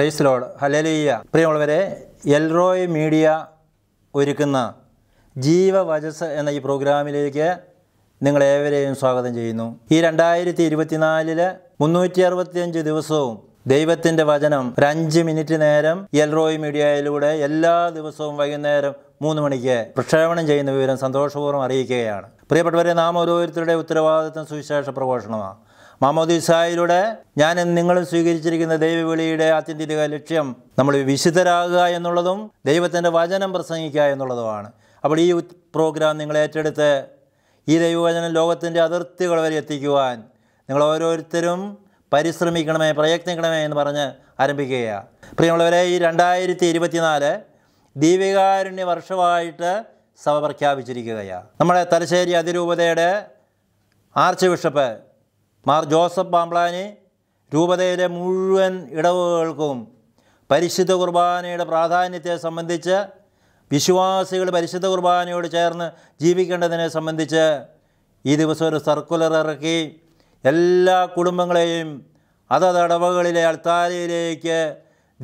price load ഹലലിയ പ്രിയമുള്ളവരെ El Roi media ഒരുക്കുന്ന ജീവവചസ് എന്ന ഈ പ്രോഗ്രാമിലേക്ക് നിങ്ങളേവരെയും സ്വാഗതം ചെയ്യുന്നു ഈ രണ്ടായിരത്തി ഇരുപത്തിനാലില് മുന്നൂറ്റി അറുപത്തിയഞ്ച് ദിവസവും ദൈവത്തിൻ്റെ വചനം ഒരു അഞ്ച് മിനിറ്റ് നേരം എൽറോയ് മീഡിയയിലൂടെ എല്ലാ ദിവസവും വൈകുന്നേരം മൂന്ന് മണിക്ക് പ്രക്ഷേപണം ചെയ്യുന്ന വിവരം സന്തോഷപൂർവ്വം അറിയിക്കുകയാണ് പ്രിയപ്പെട്ടവരെ നാം ഓരോരുത്തരുടെ ഉത്തരവാദിത്തം സുവിശേഷ പ്രഘോഷണമാണ് മാമോദിസായിലൂടെ ഞാൻ നിങ്ങൾ സ്വീകരിച്ചിരിക്കുന്ന ദൈവവിളിയുടെ ആത്യന്തിക ലക്ഷ്യം നമ്മൾ വിശുദ്ധരാകുക എന്നുള്ളതും ദൈവത്തിൻ്റെ വചനം പ്രസംഗിക്കുക എന്നുള്ളതുമാണ് അപ്പോൾ ഈ പ്രോഗ്രാം നിങ്ങൾ ഏറ്റെടുത്ത് ഈ ദൈവവചനം ലോകത്തിൻ്റെ അതിർത്തികൾ വരെ എത്തിക്കുവാൻ നിങ്ങൾ ഓരോരുത്തരും പരിശ്രമിക്കണമേ പ്രയത്നിക്കണമേ എന്ന് പറഞ്ഞ് ആരംഭിക്കുകയാണ് പ്രിയമുള്ളവരെ ഈ രണ്ടായിരത്തി ഇരുപത്തിനാല് ദീപികാരുണ്യ വർഷമായിട്ട് സഭ പ്രഖ്യാപിച്ചിരിക്കുകയാണ് നമ്മുടെ തലശ്ശേരി അതിരൂപതയുടെ archbishop Mar Joseph Pamplany രൂപതയിലെ മുഴുവൻ ഇടവുകൾക്കും പരിശുദ്ധ കുർബാനയുടെ പ്രാധാന്യത്തെ സംബന്ധിച്ച് വിശ്വാസികൾ പരിശുദ്ധ കുർബാനയോട് ചേർന്ന് ജീവിക്കേണ്ടതിനെ സംബന്ധിച്ച് ഈ ദിവസം ഒരു സർക്കുലർ ഇറക്കി എല്ലാ കുടുംബങ്ങളെയും അതത് അടവകളിലെ അൾത്താരയിലേക്ക്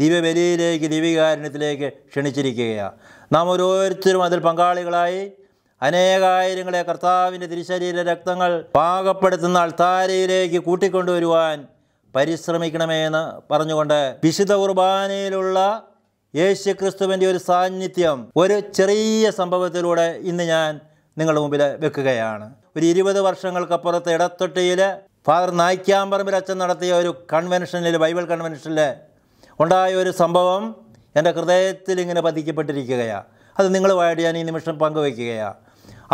ദിവ്യബലിയിലേക്ക് ദിവ്യകാരുണ്യത്തിലേക്ക് ക്ഷണിച്ചിരിക്കുകയാണ് നാം ഓരോരുത്തരും അതിൽ പങ്കാളികളായി അനേകായിരങ്ങളെ കർത്താവിൻ്റെ തിരിശരീര രക്തങ്ങൾ പാകപ്പെടുത്തുന്ന അൾത്താരയിലേക്ക് കൂട്ടിക്കൊണ്ടുവരുവാൻ പരിശ്രമിക്കണമേന്ന് പറഞ്ഞുകൊണ്ട് വിശുദ്ധ കുർബാനയിലുള്ള ക്രിസ്തുവിൻ്റെ ഒരു സാന്നിധ്യം ഒരു ചെറിയ സംഭവത്തിലൂടെ ഇന്ന് ഞാൻ നിങ്ങളുടെ മുമ്പിൽ വെക്കുകയാണ് ഒരു ഇരുപത് വർഷങ്ങൾക്കപ്പുറത്ത് ഇടത്തൊട്ടിയിൽ ഫാദർ നായ്ക്കാമ്പറമ്പിൽ അച്ഛൻ നടത്തിയ ഒരു കൺവെൻഷനിൽ ബൈബിൾ കൺവെൻഷനിൽ ഉണ്ടായ ഒരു സംഭവം എൻ്റെ ഹൃദയത്തിൽ ഇങ്ങനെ പതിക്കപ്പെട്ടിരിക്കുകയാണ് അത് നിങ്ങളുമായിട്ട് ഞാൻ ഈ നിമിഷം പങ്കുവയ്ക്കുകയാണ്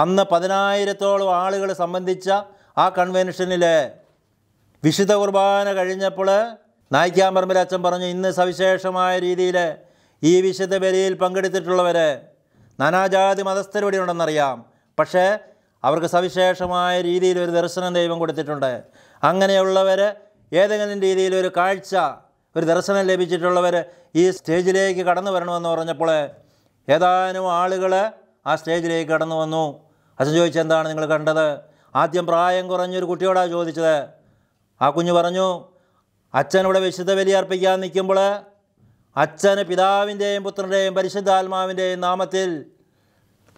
അന്ന് പതിനായിരത്തോളം ആളുകൾ സംബന്ധിച്ച ആ കൺവെൻഷനിൽ വിശുദ്ധ കുർബാന കഴിഞ്ഞപ്പോൾ നായിക്കാമ്പറമ്പിൽ അച്ഛൻ പറഞ്ഞു ഇന്ന് സവിശേഷമായ രീതിയിൽ ഈ വിശുദ്ധ ബലിയിൽ പങ്കെടുത്തിട്ടുള്ളവർ നാനാജാതി മതസ്ഥരിവിടെ ഉണ്ടെന്നറിയാം പക്ഷേ അവർക്ക് സവിശേഷമായ രീതിയിൽ ഒരു ദർശനം ദൈവം കൊടുത്തിട്ടുണ്ട് അങ്ങനെയുള്ളവർ ഏതെങ്കിലും രീതിയിൽ ഒരു കാഴ്ച ഒരു ദർശനം ലഭിച്ചിട്ടുള്ളവർ ഈ സ്റ്റേജിലേക്ക് കടന്നു വരണമെന്ന് പറഞ്ഞപ്പോൾ ഏതാനും ആളുകൾ ആ സ്റ്റേജിലേക്ക് കടന്നു വന്നു അച്ഛൻ ചോദിച്ചെന്താണ് നിങ്ങൾ കണ്ടത് ആദ്യം പ്രായം കുറഞ്ഞൊരു കുട്ടിയോടാണ് ചോദിച്ചത് ആ കുഞ്ഞു പറഞ്ഞു അച്ഛൻ വിശുദ്ധ ബലി അർപ്പിക്കാൻ നിൽക്കുമ്പോൾ അച്ഛന് പിതാവിൻ്റെയും പുത്രൻ്റെയും പരിശുദ്ധാത്മാവിൻ്റെയും നാമത്തിൽ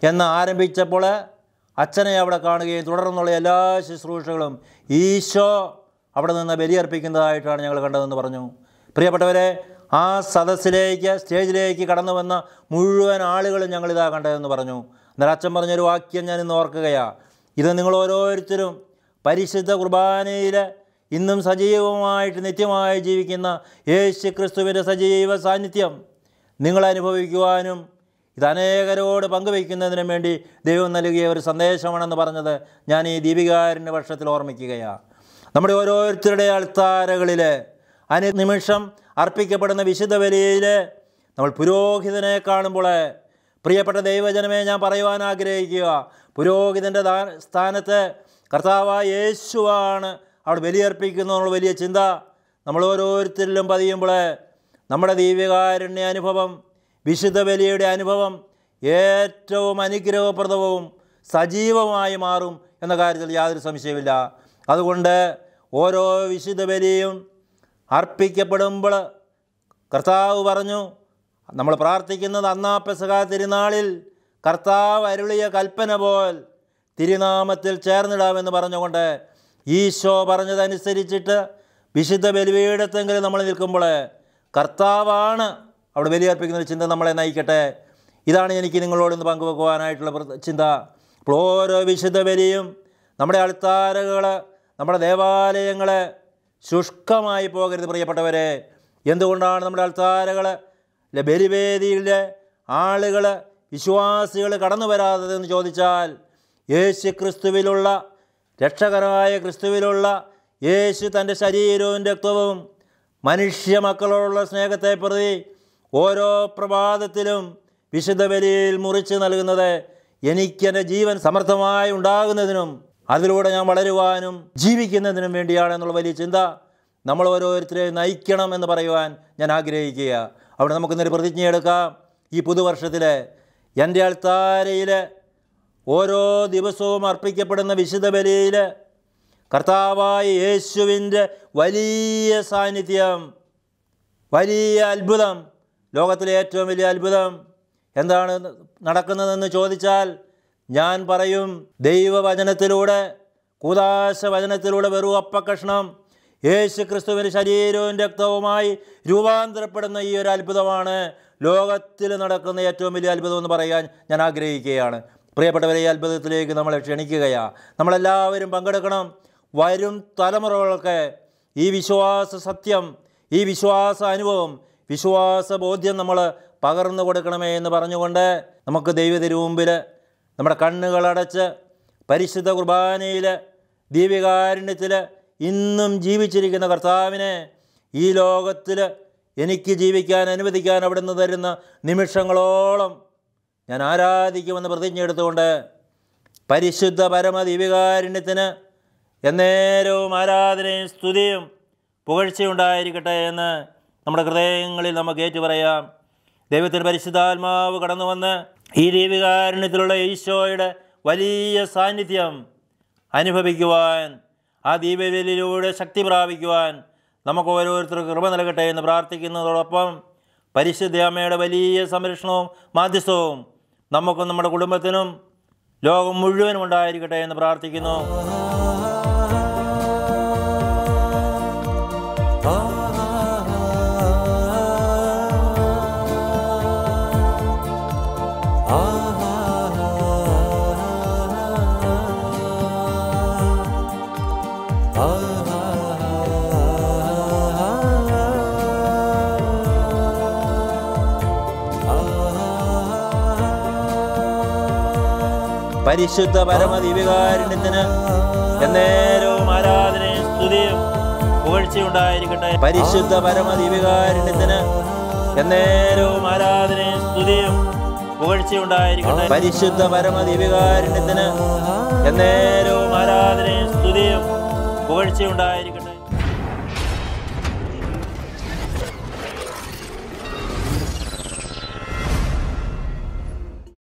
എന്ന് ആരംഭിച്ചപ്പോൾ അച്ഛനെ അവിടെ കാണുകയും തുടർന്നുള്ള എല്ലാ ശുശ്രൂഷകളും ഈശോ അവിടെ നിന്ന് ബലിയർപ്പിക്കുന്നതായിട്ടാണ് ഞങ്ങൾ കണ്ടതെന്ന് പറഞ്ഞു പ്രിയപ്പെട്ടവരെ ആ സദസ്സിലേക്ക് സ്റ്റേജിലേക്ക് കടന്നു വന്ന മുഴുവൻ ആളുകളും ഞങ്ങളിതാ കണ്ടതെന്ന് പറഞ്ഞു എന്നാൽ അച്ഛൻ പറഞ്ഞൊരു വാക്യം ഞാൻ ഇന്ന് ഓർക്കുകയാണ് ഇത് നിങ്ങൾ ഓരോരുത്തരും പരിശുദ്ധ കുർബാനയിൽ ഇന്നും സജീവമായിട്ട് നിത്യമായി ജീവിക്കുന്ന യേശു ക്രിസ്തുവിൻ്റെ സജീവ സാന്നിധ്യം നിങ്ങൾ അനുഭവിക്കുവാനും ഇത് അനേകരോട് പങ്കുവയ്ക്കുന്നതിനും വേണ്ടി ദൈവം നൽകിയ ഒരു സന്ദേശമാണെന്ന് പറഞ്ഞത് ഞാൻ ഈ ദീപികാരൻ്റെ പക്ഷത്തിൽ ഓർമ്മിക്കുകയാണ് നമ്മുടെ ഓരോരുത്തരുടെ അൾത്താരകളിൽ അനുനിമിഷം അർപ്പിക്കപ്പെടുന്ന വിശുദ്ധ ബലിയിൽ നമ്മൾ പുരോഹിതനെ കാണുമ്പോൾ പ്രിയപ്പെട്ട ദൈവജനമേ ഞാൻ പറയുവാൻ ആഗ്രഹിക്കുക പുരോഹിതൻ്റെ സ്ഥാനത്ത് കർത്താവായ യേശുവാണ് അവിടെ ബലിയർപ്പിക്കുന്നതിനുള്ള വലിയ ചിന്ത നമ്മൾ ഓരോരുത്തരിലും പതിയുമ്പോൾ നമ്മുടെ ദിവ്യകാരുണ്യ അനുഭവം വിശുദ്ധ ബലിയുടെ അനുഭവം ഏറ്റവും അനുഗ്രഹപ്രദവും സജീവമായി മാറും എന്ന കാര്യത്തിൽ യാതൊരു സംശയമില്ല അതുകൊണ്ട് ഓരോ വിശുദ്ധ ബലിയും അർപ്പിക്കപ്പെടുമ്പോൾ കർത്താവ് പറഞ്ഞു നമ്മൾ പ്രാർത്ഥിക്കുന്നത് അന്നാ പെസക തിരുനാളിൽ കർത്താവ് അരുളിയ കൽപ്പന പോൽ തിരുനാമത്തിൽ ചേർന്നിടാമെന്ന് പറഞ്ഞുകൊണ്ട് ഈശോ പറഞ്ഞതനുസരിച്ചിട്ട് വിശുദ്ധ ബലിപീഠത്തെങ്കിലും നമ്മൾ നിൽക്കുമ്പോൾ കർത്താവാണ് അവിടെ ബലിയർപ്പിക്കുന്ന ചിന്ത നമ്മളെ നയിക്കട്ടെ ഇതാണ് എനിക്ക് നിങ്ങളോട് ഇന്ന് പങ്കുവെക്കുവാനായിട്ടുള്ള ചിന്ത അപ്പോൾ ഓരോ വിശുദ്ധ ബലിയും നമ്മുടെ അളിത്താരകൾ നമ്മുടെ ദേവാലയങ്ങളെ ശുഷ്കമായി പോകരുത് പ്രിയപ്പെട്ടവരെ എന്തുകൊണ്ടാണ് നമ്മുടെ അൾത്താരകൾ ബലിവേദിയിലെ ആളുകൾ വിശ്വാസികൾ കടന്നു വരാത്തതെന്ന് ചോദിച്ചാൽ യേശു ക്രിസ്തുവിലുള്ള രക്ഷകരമായ ക്രിസ്തുവിലുള്ള യേശു തൻ്റെ ശരീരവും രക്തവും മനുഷ്യ മക്കളോടുള്ള സ്നേഹത്തെ പ്രതി ഓരോ പ്രഭാതത്തിലും വിശുദ്ധ ബലിയിൽ മുറിച്ച് നൽകുന്നത് എനിക്കെൻ്റെ ജീവൻ സമർത്ഥമായി ഉണ്ടാകുന്നതിനും അതിലൂടെ ഞാൻ വളരുവാനും ജീവിക്കുന്നതിനും വേണ്ടിയാണ് എന്നുള്ള വലിയ ചിന്ത നമ്മൾ ഓരോരുത്തരെയും നയിക്കണം എന്ന് പറയുവാൻ ഞാൻ ആഗ്രഹിക്കുക അവിടെ നമുക്ക് പ്രതിജ്ഞ പ്രതിജ്ഞയെടുക്കാം ഈ പുതുവർഷത്തിലെ എൻ്റെ അൾത്താരയിൽ ഓരോ ദിവസവും അർപ്പിക്കപ്പെടുന്ന വിശുദ്ധ ബലിയിൽ കർത്താവായ യേശുവിൻ്റെ വലിയ സാന്നിധ്യം വലിയ അത്ഭുതം ലോകത്തിലെ ഏറ്റവും വലിയ അത്ഭുതം എന്താണ് നടക്കുന്നതെന്ന് ചോദിച്ചാൽ ഞാൻ പറയും ദൈവവചനത്തിലൂടെ കൂതാശ വചനത്തിലൂടെ വെറു അപ്പക്കഷ്ണം യേശു ക്രിസ്തുവിൻ്റെ ശരീരവും രക്തവുമായി രൂപാന്തരപ്പെടുന്ന ഈ ഒരു അത്ഭുതമാണ് ലോകത്തിൽ നടക്കുന്ന ഏറ്റവും വലിയ അത്ഭുതം എന്ന് പറയാൻ ഞാൻ ആഗ്രഹിക്കുകയാണ് പ്രിയപ്പെട്ടവരെ ഈ അത്ഭുതത്തിലേക്ക് നമ്മളെ ക്ഷണിക്കുകയാണ് നമ്മളെല്ലാവരും പങ്കെടുക്കണം വരും തലമുറകൾക്ക് ഈ വിശ്വാസ സത്യം ഈ വിശ്വാസ അനുഭവം വിശ്വാസ ബോധ്യം നമ്മൾ പകർന്നു കൊടുക്കണമേ എന്ന് പറഞ്ഞുകൊണ്ട് നമുക്ക് ദൈവത്തിനു മുമ്പിൽ നമ്മുടെ കണ്ണുകളടച്ച് പരിശുദ്ധ കുർബാനയിൽ ദീപികാരുണ്യത്തിൽ ഇന്നും ജീവിച്ചിരിക്കുന്ന കർത്താവിനെ ഈ ലോകത്തിൽ എനിക്ക് ജീവിക്കാൻ അനുവദിക്കാൻ അവിടുന്ന് തരുന്ന നിമിഷങ്ങളോളം ഞാൻ ആരാധിക്കുമെന്ന് പ്രതിജ്ഞ എടുത്തുകൊണ്ട് പരിശുദ്ധ പരമ ദീപികാരുണ്യത്തിന് എന്നേരവും ആരാധനയും സ്തുതിയും പുകഴ്ചയുണ്ടായിരിക്കട്ടെ എന്ന് നമ്മുടെ ഹൃദയങ്ങളിൽ നമുക്ക് ഏറ്റുപറയാം ദൈവത്തിൻ്റെ പരിശുദ്ധാത്മാവ് കടന്നു വന്ന് ഈ ദൈവികാരുണ്യത്തിലുള്ള ഈശോയുടെ വലിയ സാന്നിധ്യം അനുഭവിക്കുവാൻ ആ ദീപവേലിയിലൂടെ ശക്തി പ്രാപിക്കുവാൻ നമുക്ക് ഓരോരുത്തർക്ക് കൃപ നൽകട്ടെ എന്ന് പ്രാർത്ഥിക്കുന്നതോടൊപ്പം പരിശുദ്ധ അമ്മയുടെ വലിയ സംരക്ഷണവും മാധ്യസ്ഥവും നമുക്കും നമ്മുടെ കുടുംബത്തിനും ലോകം മുഴുവനും ഉണ്ടായിരിക്കട്ടെ എന്ന് പ്രാർത്ഥിക്കുന്നു പരിശുദ്ധ പരമദിവികാരുണ്യത്തിന് എന്നേരവും ആരാധനയും സ്തുതിയും പുകഴ്ചയുണ്ടായിരിക്കട്ടെ പരിശുദ്ധ പരമദിവികാരുണ്യത്തിന് എന്നേരവും ആരാധനയും സ്തുതിയും പുകഴ്ചയുണ്ടായിരിക്കട്ടെ പരിശുദ്ധ പരമദിവികാരുണ്യത്തിന് എന്നേരവും ആരാധനയും സ്തുതിയും പുകഴ്ചയുണ്ടായിരിക്കട്ടെ